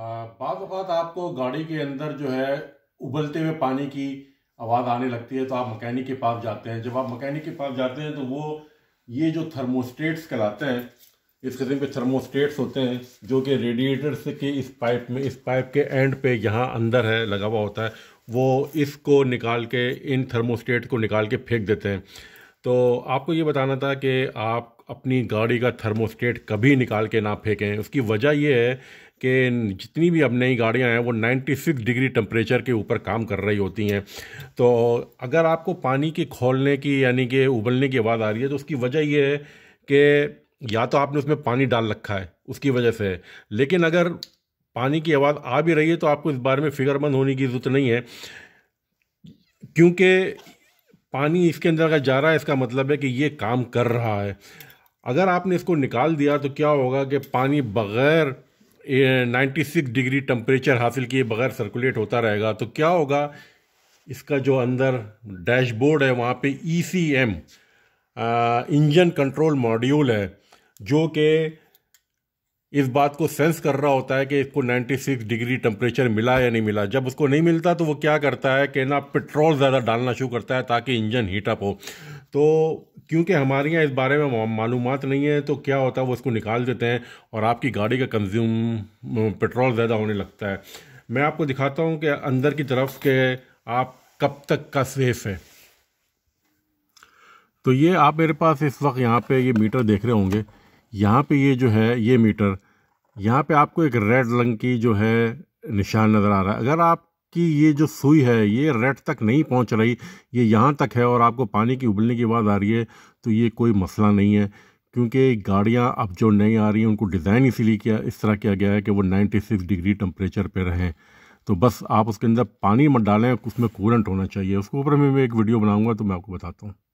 बात आपको गाड़ी के अंदर जो है उबलते हुए पानी की आवाज़ आने लगती है तो आप मकैनिक के पास जाते हैं जब आप मकैनिक के पास जाते हैं तो वो ये जो थर्मोस्टेट्स कहलाते हैं इस किस्म के थर्मोस्टेट्स होते हैं जो कि रेडिएटर से के इस पाइप में इस पाइप के एंड पे यहाँ अंदर है लगा हुआ होता है वो इसको निकाल के इन थर्मोस्टेट को निकाल के फेंक देते हैं तो आपको ये बताना था कि आप अपनी गाड़ी का थर्मोस्टेट कभी निकाल के ना फेंकें उसकी वजह यह है कि जितनी भी अब नई गाड़ियां हैं वो 96 डिग्री टेम्परेचर के ऊपर काम कर रही होती हैं तो अगर आपको पानी के खोलने की यानी कि उबलने की आवाज़ आ रही है तो उसकी वजह यह है कि या तो आपने उसमें पानी डाल रखा है उसकी वजह से लेकिन अगर पानी की आवाज़ आ भी रही है तो आपको इस बारे में फिक्रमंद होने की ज़रूरत नहीं है क्योंकि पानी इसके अंदर अगर जा रहा है इसका मतलब है कि ये काम कर रहा है अगर आपने इसको निकाल दिया तो क्या होगा कि पानी बगैर 96 डिग्री टम्परेचर हासिल किए बगैर सर्कुलेट होता रहेगा तो क्या होगा इसका जो अंदर डैशबोर्ड है वहाँ पे E C M engine control module है जो कि इस बात को सेंस कर रहा होता है कि इसको 96 डिग्री टेम्परेचर मिला या नहीं मिला जब उसको नहीं मिलता तो वो क्या करता है कि ना पेट्रोल ज़्यादा डालना शुरू करता है ताकि इंजन हीटअप हो तो क्योंकि हमारे यहाँ इस बारे में मालूम नहीं है तो क्या होता है वो इसको निकाल देते हैं और आपकी गाड़ी का कंज्यूम पेट्रोल ज़्यादा होने लगता है मैं आपको दिखाता हूँ कि अंदर की तरफ के आप कब तक का सेफ़ है तो ये आप मेरे पास इस वक्त यहाँ पे ये मीटर देख रहे होंगे यहाँ पे ये जो है ये मीटर यहाँ पे आपको एक रेड रंग की जो है निशान नज़र आ रहा है अगर आप कि ये जो सुई है ये रेड तक नहीं पहुंच रही ये यहाँ तक है और आपको पानी की उबलने की आवाज़ आ रही है तो ये कोई मसला नहीं है क्योंकि गाड़ियाँ अब जो नहीं आ रही हैं उनको डिज़ाइन इसीलिए किया इस तरह किया गया है कि वो 96 डिग्री टम्परेचर पे रहें तो बस आप उसके अंदर पानी मत डालें उसमें कूलेंट होना चाहिए उसके ऊपर मैं एक वीडियो बनाऊँगा तो मैं आपको बताता हूँ